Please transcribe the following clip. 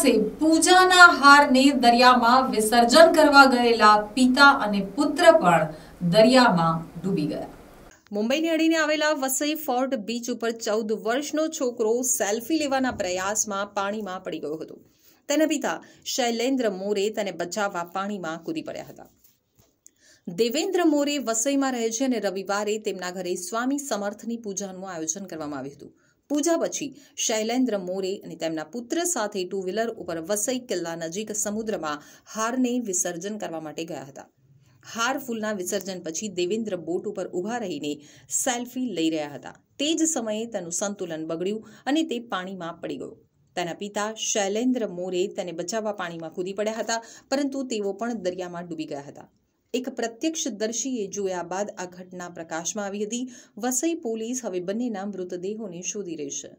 દિવસે પૂજાના હારને દરિયામાં વિસર્જન કરવા ગયેલા પિતા અને પુત્ર પણ દરિયામાં ડૂબી ગયા મુંબઈની અડીને આવેલા વસઈ ફોર્ટ બીચ ઉપર ચૌદ વર્ષનો છોકરો સેલ્ફી લેવાના પ્રયાસમાં પાણીમાં પડી ગયો હતો તેના પિતા શૈલેન્દ્ર મોરે તેને બચાવવા પાણીમાં કૂદી પડ્યા હતા દેવેન્દ્ર મોરે વસઈમાં રહે છે અને રવિવારે તેમના ઘરે સ્વામી સમર્થની પૂજાનું આયોજન કરવામાં આવ્યું હતું પૂજા પછી શૈલેન્દ્ર મોરે અને તેમના પુત્ર સાથે ટુ વ્હીલર ઉપર વસઈ કિલ્લા નજીક સમુદ્રમાં હારને વિસર્જન કરવા માટે ગયા હતા હાર ફૂલના વિસર્જન પછી દેવેન્દ્ર બોટ ઉપર ઊભા રહીને સેલ્ફી લઈ રહ્યા હતા તે જ સમયે તેનું સંતુલન બગડ્યું અને તે પાણીમાં પડી ગયો તેના પિતા શૈલેન્દ્ર મોરે તેને બચાવવા પાણીમાં કૂદી પડ્યા હતા પરંતુ તેઓ પણ દરિયામાં ડૂબી ગયા હતા એક પ્રત્યક્ષદર્શીએ જોયા બાદ આ ઘટના પ્રકાશમાં આવી હતી વસઈ પોલીસ હવે બંનેના મૃતદેહોને શોધી રહી છે